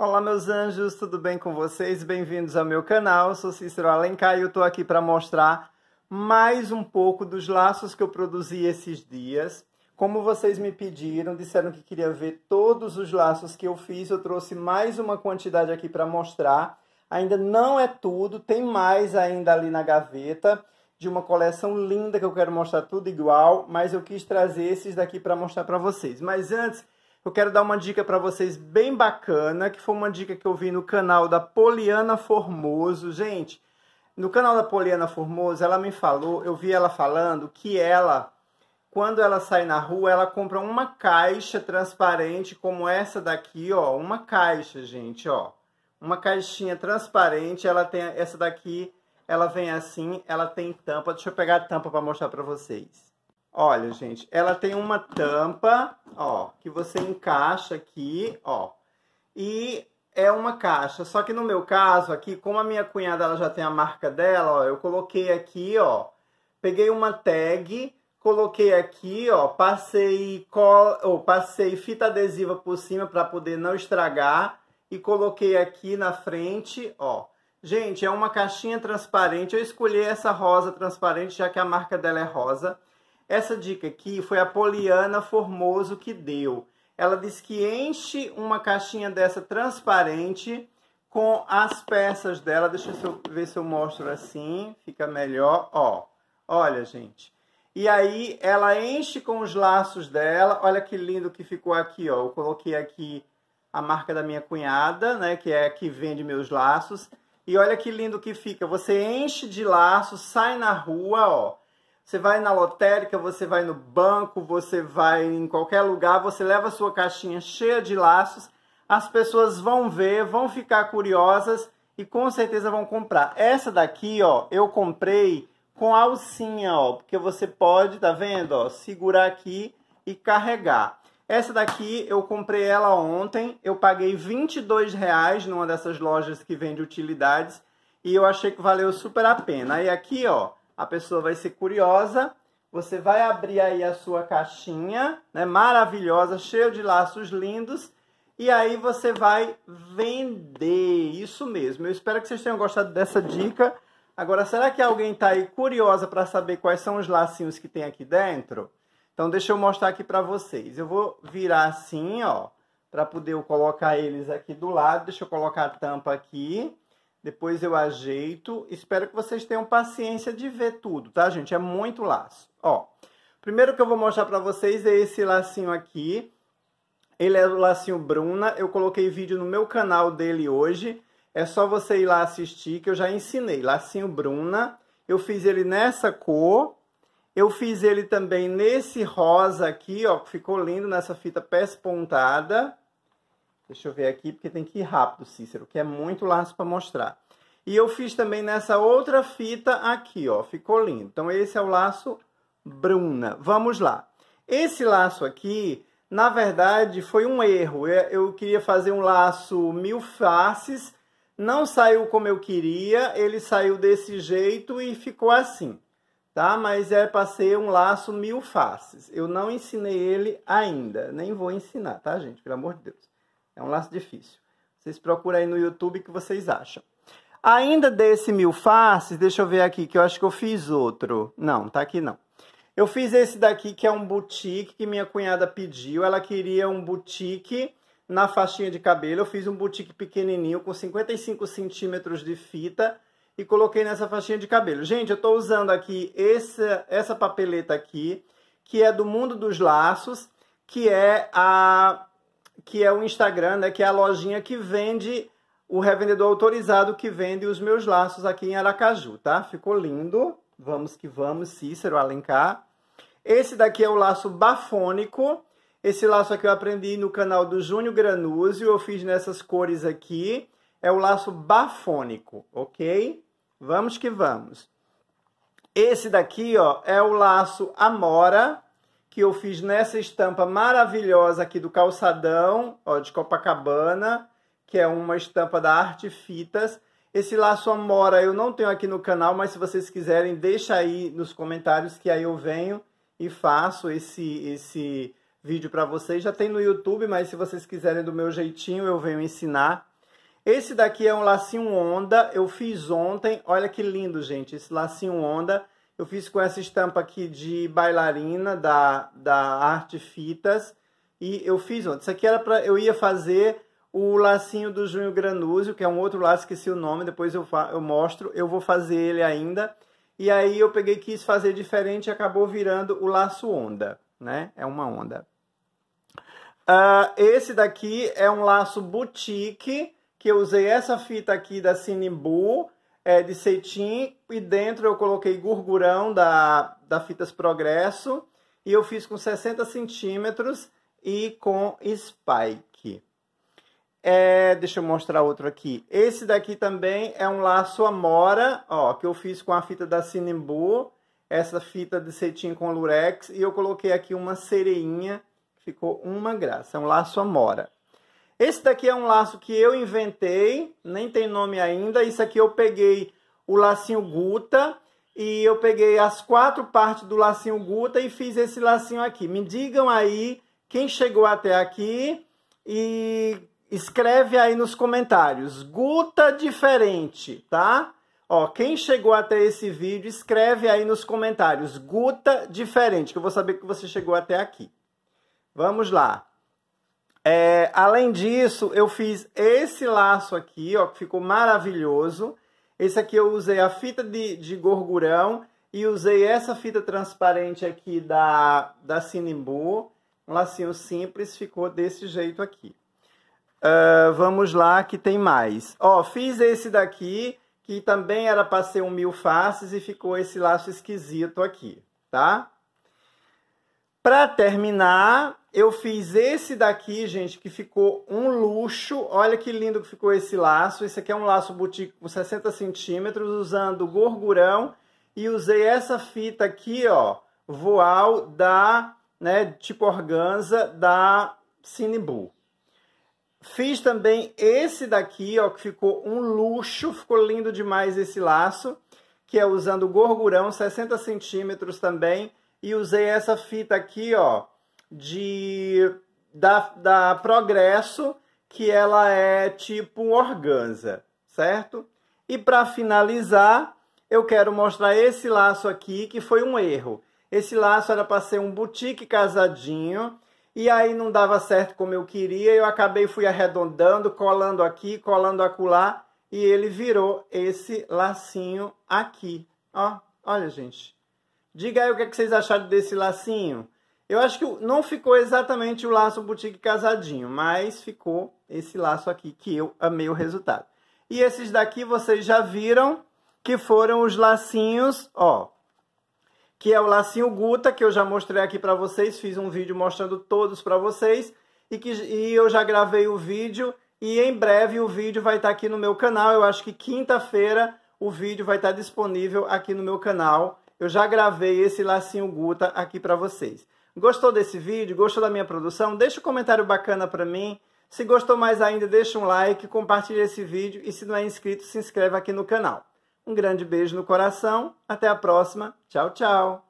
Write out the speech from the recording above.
Olá meus anjos, tudo bem com vocês? Bem-vindos ao meu canal, eu sou Cícero Alencar e eu estou aqui para mostrar mais um pouco dos laços que eu produzi esses dias. Como vocês me pediram, disseram que queria ver todos os laços que eu fiz, eu trouxe mais uma quantidade aqui para mostrar. Ainda não é tudo, tem mais ainda ali na gaveta de uma coleção linda que eu quero mostrar tudo igual, mas eu quis trazer esses daqui para mostrar para vocês. Mas antes, eu quero dar uma dica para vocês bem bacana, que foi uma dica que eu vi no canal da Poliana Formoso. Gente, no canal da Poliana Formoso, ela me falou, eu vi ela falando que ela, quando ela sai na rua, ela compra uma caixa transparente como essa daqui, ó, uma caixa, gente, ó. Uma caixinha transparente, ela tem essa daqui, ela vem assim, ela tem tampa. Deixa eu pegar a tampa para mostrar para vocês. Olha, gente, ela tem uma tampa, ó, que você encaixa aqui, ó. E é uma caixa, só que no meu caso aqui, como a minha cunhada ela já tem a marca dela, ó, eu coloquei aqui, ó. Peguei uma tag, coloquei aqui, ó, passei cola, ou passei fita adesiva por cima para poder não estragar e coloquei aqui na frente, ó. Gente, é uma caixinha transparente. Eu escolhi essa rosa transparente já que a marca dela é rosa. Essa dica aqui foi a Poliana Formoso que deu. Ela disse que enche uma caixinha dessa transparente com as peças dela. Deixa eu ver se eu mostro assim, fica melhor. Ó, olha, gente. E aí ela enche com os laços dela. Olha que lindo que ficou aqui, ó. Eu coloquei aqui a marca da minha cunhada, né, que é a que vende meus laços. E olha que lindo que fica. Você enche de laços, sai na rua, ó. Você vai na lotérica, você vai no banco, você vai em qualquer lugar, você leva a sua caixinha cheia de laços, as pessoas vão ver, vão ficar curiosas e com certeza vão comprar. Essa daqui, ó, eu comprei com alcinha, ó, porque você pode, tá vendo, ó, segurar aqui e carregar. Essa daqui eu comprei ela ontem, eu paguei 22 reais numa dessas lojas que vende utilidades e eu achei que valeu super a pena. Aí aqui, ó, a pessoa vai ser curiosa. Você vai abrir aí a sua caixinha, né, maravilhosa, cheio de laços lindos, e aí você vai vender. Isso mesmo. Eu espero que vocês tenham gostado dessa dica. Agora, será que alguém está aí curiosa para saber quais são os lacinhos que tem aqui dentro? Então, deixa eu mostrar aqui para vocês. Eu vou virar assim, ó, para poder eu colocar eles aqui do lado. Deixa eu colocar a tampa aqui. Depois eu ajeito. Espero que vocês tenham paciência de ver tudo, tá, gente? É muito laço. Ó, primeiro que eu vou mostrar pra vocês é esse lacinho aqui. Ele é o lacinho Bruna. Eu coloquei vídeo no meu canal dele hoje. É só você ir lá assistir que eu já ensinei. Lacinho Bruna. Eu fiz ele nessa cor. Eu fiz ele também nesse rosa aqui, ó. ficou lindo nessa fita pés pontada. Deixa eu ver aqui, porque tem que ir rápido, Cícero, que é muito laço para mostrar. E eu fiz também nessa outra fita aqui, ó. Ficou lindo. Então, esse é o laço Bruna. Vamos lá. Esse laço aqui, na verdade, foi um erro. Eu queria fazer um laço mil faces, não saiu como eu queria, ele saiu desse jeito e ficou assim, tá? Mas é para ser um laço mil faces. Eu não ensinei ele ainda, nem vou ensinar, tá, gente? Pelo amor de Deus. É um laço difícil. Vocês procuram aí no YouTube o que vocês acham. Ainda desse mil faces, deixa eu ver aqui, que eu acho que eu fiz outro. Não, tá aqui não. Eu fiz esse daqui, que é um boutique que minha cunhada pediu. Ela queria um boutique na faixinha de cabelo. Eu fiz um boutique pequenininho, com 55 centímetros de fita e coloquei nessa faixinha de cabelo. Gente, eu estou usando aqui essa, essa papeleta aqui, que é do Mundo dos Laços, que é a que é o Instagram, né, que é a lojinha que vende, o revendedor autorizado que vende os meus laços aqui em Aracaju, tá? Ficou lindo. Vamos que vamos, Cícero Alencar. Esse daqui é o laço bafônico. Esse laço aqui eu aprendi no canal do Júnior Granuzio, eu fiz nessas cores aqui. É o laço bafônico, ok? Vamos que vamos. Esse daqui, ó, é o laço Amora, que eu fiz nessa estampa maravilhosa aqui do calçadão, ó, de Copacabana, que é uma estampa da Arte Fitas. Esse laço Amora eu não tenho aqui no canal, mas se vocês quiserem, deixa aí nos comentários que aí eu venho e faço esse, esse vídeo para vocês. Já tem no YouTube, mas se vocês quiserem do meu jeitinho, eu venho ensinar. Esse daqui é um lacinho onda, eu fiz ontem. Olha que lindo, gente, esse lacinho onda. Eu fiz com essa estampa aqui de bailarina da, da Arte Fitas. E eu fiz ontem. Isso aqui era para eu ia fazer o lacinho do Junho Granúsio, que é um outro laço, esqueci o nome, depois eu, eu mostro. Eu vou fazer ele ainda. E aí eu peguei quis fazer diferente e acabou virando o laço onda, né? É uma onda. Uh, esse daqui é um laço boutique, que eu usei essa fita aqui da Cinimbu é, de cetim e dentro eu coloquei gurgurão da, da Fitas Progresso e eu fiz com 60 centímetros e com spike. É, deixa eu mostrar outro aqui. Esse daqui também é um laço amora, ó, que eu fiz com a fita da Sinimbu, essa fita de cetim com lurex, e eu coloquei aqui uma sereinha, ficou uma graça, é um laço amora. Esse daqui é um laço que eu inventei, nem tem nome ainda. Isso aqui eu peguei o lacinho Guta e eu peguei as quatro partes do lacinho Guta e fiz esse lacinho aqui. Me digam aí quem chegou até aqui e escreve aí nos comentários. Guta diferente, tá? Ó, quem chegou até esse vídeo, escreve aí nos comentários. Guta diferente, que eu vou saber que você chegou até aqui. Vamos lá. É, além disso, eu fiz esse laço aqui, ó, que ficou maravilhoso. Esse aqui eu usei a fita de, de gorgurão e usei essa fita transparente aqui da, da Sinimbu. Um lacinho simples, ficou desse jeito aqui. Uh, vamos lá, que tem mais. Ó, fiz esse daqui, que também era para ser um mil faces e ficou esse laço esquisito aqui, tá? Para terminar, eu fiz esse daqui, gente, que ficou um luxo. Olha que lindo que ficou esse laço. Esse aqui é um laço boutique com 60 centímetros, usando gorgurão. E usei essa fita aqui, ó, voal da, né, tipo organza da Cinebu. Fiz também esse daqui, ó, que ficou um luxo. Ficou lindo demais esse laço, que é usando gorgurão, 60 centímetros também. E usei essa fita aqui, ó, de da, da Progresso, que ela é tipo um organza, certo? E para finalizar, eu quero mostrar esse laço aqui, que foi um erro. Esse laço era para ser um boutique casadinho, e aí não dava certo como eu queria, eu acabei fui arredondando, colando aqui, colando acolá, e ele virou esse lacinho aqui. Ó, olha, gente. Diga aí o que, é que vocês acharam desse lacinho. Eu acho que não ficou exatamente o laço boutique casadinho, mas ficou esse laço aqui que eu amei o resultado. E esses daqui vocês já viram que foram os lacinhos, ó, que é o lacinho Guta que eu já mostrei aqui para vocês, fiz um vídeo mostrando todos para vocês e que e eu já gravei o vídeo e em breve o vídeo vai estar tá aqui no meu canal. Eu acho que quinta-feira o vídeo vai estar tá disponível aqui no meu canal. Eu já gravei esse lacinho Guta aqui para vocês. Gostou desse vídeo? Gostou da minha produção? Deixa um comentário bacana para mim. Se gostou mais ainda, deixa um like, compartilha esse vídeo e se não é inscrito, se inscreve aqui no canal. Um grande beijo no coração, até a próxima, tchau, tchau!